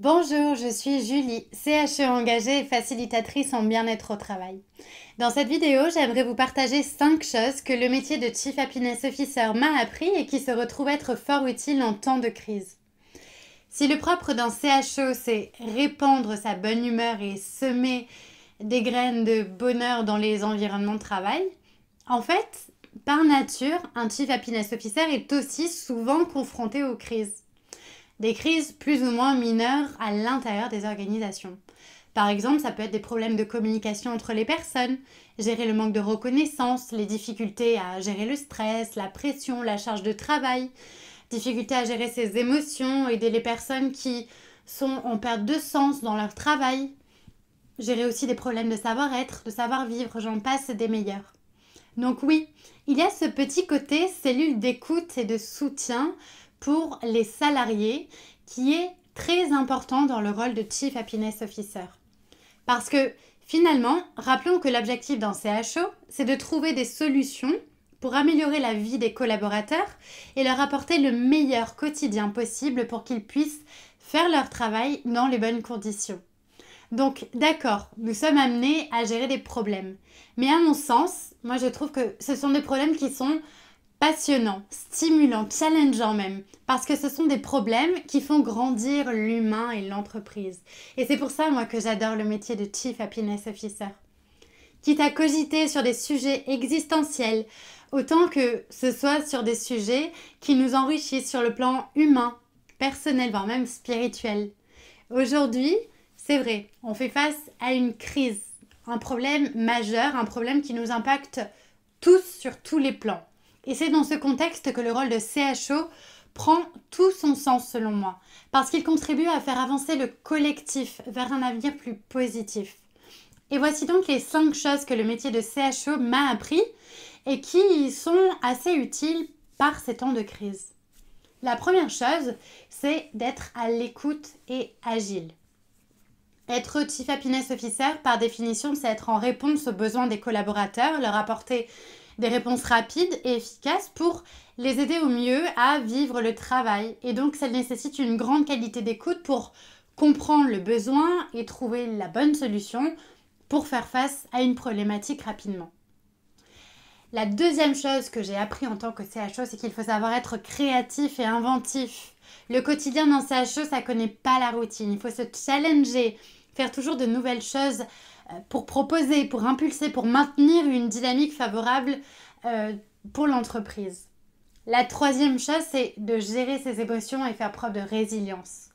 Bonjour, je suis Julie, CHE engagée et facilitatrice en bien-être au travail. Dans cette vidéo, j'aimerais vous partager 5 choses que le métier de Chief Happiness Officer m'a appris et qui se retrouvent être fort utiles en temps de crise. Si le propre d'un CHE, c'est répandre sa bonne humeur et semer des graines de bonheur dans les environnements de travail, en fait, par nature, un Chief Happiness Officer est aussi souvent confronté aux crises des crises plus ou moins mineures à l'intérieur des organisations. Par exemple, ça peut être des problèmes de communication entre les personnes, gérer le manque de reconnaissance, les difficultés à gérer le stress, la pression, la charge de travail, difficulté à gérer ses émotions, aider les personnes qui sont en perte de sens dans leur travail, gérer aussi des problèmes de savoir-être, de savoir-vivre, j'en passe des meilleurs. Donc oui, il y a ce petit côté cellule d'écoute et de soutien pour les salariés qui est très important dans le rôle de Chief Happiness Officer. Parce que finalement, rappelons que l'objectif d'un CHO, c'est de trouver des solutions pour améliorer la vie des collaborateurs et leur apporter le meilleur quotidien possible pour qu'ils puissent faire leur travail dans les bonnes conditions. Donc d'accord, nous sommes amenés à gérer des problèmes. Mais à mon sens, moi je trouve que ce sont des problèmes qui sont passionnant, stimulant, challengeant même, parce que ce sont des problèmes qui font grandir l'humain et l'entreprise. Et c'est pour ça, moi, que j'adore le métier de Chief Happiness Officer. Quitte à cogiter sur des sujets existentiels, autant que ce soit sur des sujets qui nous enrichissent sur le plan humain, personnel, voire même spirituel. Aujourd'hui, c'est vrai, on fait face à une crise, un problème majeur, un problème qui nous impacte tous sur tous les plans. Et c'est dans ce contexte que le rôle de CHO prend tout son sens selon moi, parce qu'il contribue à faire avancer le collectif vers un avenir plus positif. Et voici donc les cinq choses que le métier de CHO m'a appris et qui sont assez utiles par ces temps de crise. La première chose, c'est d'être à l'écoute et agile. Être Chief Happiness Officer, par définition, c'est être en réponse aux besoins des collaborateurs, leur apporter des réponses rapides et efficaces pour les aider au mieux à vivre le travail. Et donc ça nécessite une grande qualité d'écoute pour comprendre le besoin et trouver la bonne solution pour faire face à une problématique rapidement. La deuxième chose que j'ai appris en tant que CHO, c'est qu'il faut savoir être créatif et inventif. Le quotidien d'un CHO, ça ne connaît pas la routine. Il faut se challenger, faire toujours de nouvelles choses euh, pour proposer, pour impulser, pour maintenir une dynamique favorable euh, pour l'entreprise. La troisième chose, c'est de gérer ses émotions et faire preuve de résilience.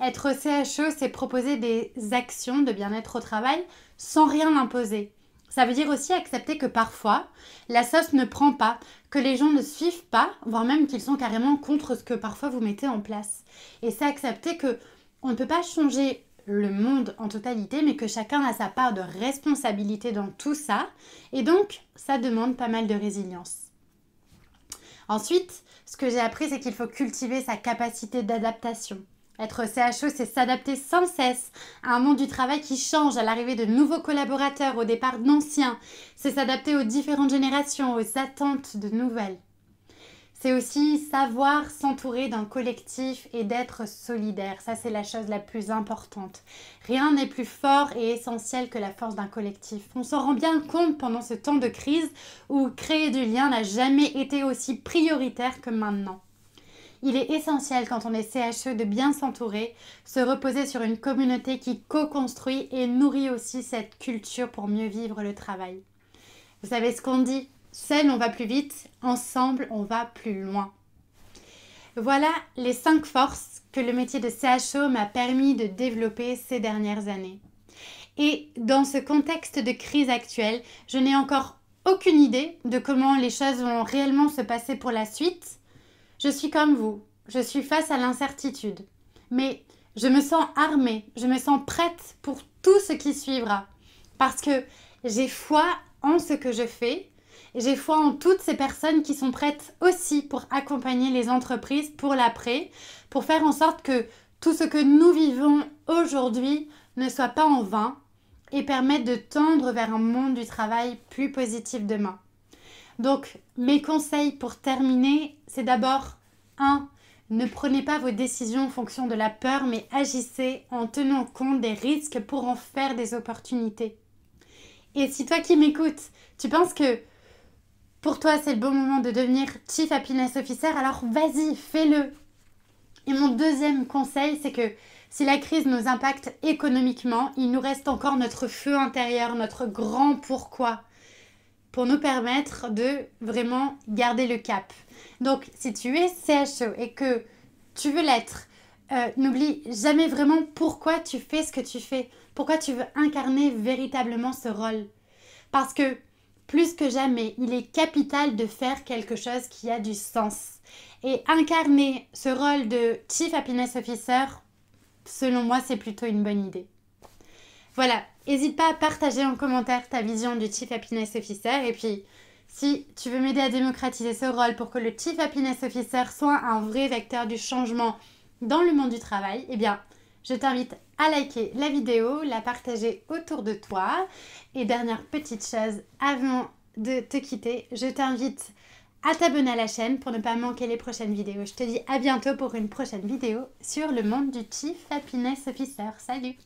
Être CHO, c'est proposer des actions de bien-être au travail sans rien imposer. Ça veut dire aussi accepter que parfois, la sauce ne prend pas, que les gens ne suivent pas, voire même qu'ils sont carrément contre ce que parfois vous mettez en place. Et c'est accepter que on ne peut pas changer le monde en totalité, mais que chacun a sa part de responsabilité dans tout ça. Et donc, ça demande pas mal de résilience. Ensuite, ce que j'ai appris, c'est qu'il faut cultiver sa capacité d'adaptation. Être CHO, c'est s'adapter sans cesse à un monde du travail qui change, à l'arrivée de nouveaux collaborateurs, au départ d'anciens. C'est s'adapter aux différentes générations, aux attentes de nouvelles. C'est aussi savoir s'entourer d'un collectif et d'être solidaire. Ça, c'est la chose la plus importante. Rien n'est plus fort et essentiel que la force d'un collectif. On s'en rend bien compte pendant ce temps de crise où créer du lien n'a jamais été aussi prioritaire que maintenant il est essentiel quand on est CHE de bien s'entourer, se reposer sur une communauté qui co-construit et nourrit aussi cette culture pour mieux vivre le travail. Vous savez ce qu'on dit Seul on va plus vite, ensemble on va plus loin. Voilà les cinq forces que le métier de CHE m'a permis de développer ces dernières années. Et dans ce contexte de crise actuelle, je n'ai encore aucune idée de comment les choses vont réellement se passer pour la suite. Je suis comme vous, je suis face à l'incertitude, mais je me sens armée, je me sens prête pour tout ce qui suivra, parce que j'ai foi en ce que je fais, j'ai foi en toutes ces personnes qui sont prêtes aussi pour accompagner les entreprises pour l'après, pour faire en sorte que tout ce que nous vivons aujourd'hui ne soit pas en vain et permette de tendre vers un monde du travail plus positif demain. Donc, mes conseils pour terminer, c'est d'abord 1. Ne prenez pas vos décisions en fonction de la peur, mais agissez en tenant compte des risques pour en faire des opportunités. Et si toi qui m'écoutes, tu penses que pour toi c'est le bon moment de devenir Chief Happiness Officer, alors vas-y, fais-le. Et mon deuxième conseil, c'est que si la crise nous impacte économiquement, il nous reste encore notre feu intérieur, notre grand pourquoi pour nous permettre de vraiment garder le cap. Donc, si tu es CHO et que tu veux l'être, euh, n'oublie jamais vraiment pourquoi tu fais ce que tu fais, pourquoi tu veux incarner véritablement ce rôle. Parce que plus que jamais, il est capital de faire quelque chose qui a du sens. Et incarner ce rôle de Chief Happiness Officer, selon moi, c'est plutôt une bonne idée. Voilà, N'hésite pas à partager en commentaire ta vision du Chief Happiness Officer et puis si tu veux m'aider à démocratiser ce rôle pour que le Chief Happiness Officer soit un vrai vecteur du changement dans le monde du travail, eh bien, je t'invite à liker la vidéo, la partager autour de toi. Et dernière petite chose, avant de te quitter, je t'invite à t'abonner à la chaîne pour ne pas manquer les prochaines vidéos. Je te dis à bientôt pour une prochaine vidéo sur le monde du Chief Happiness Officer. Salut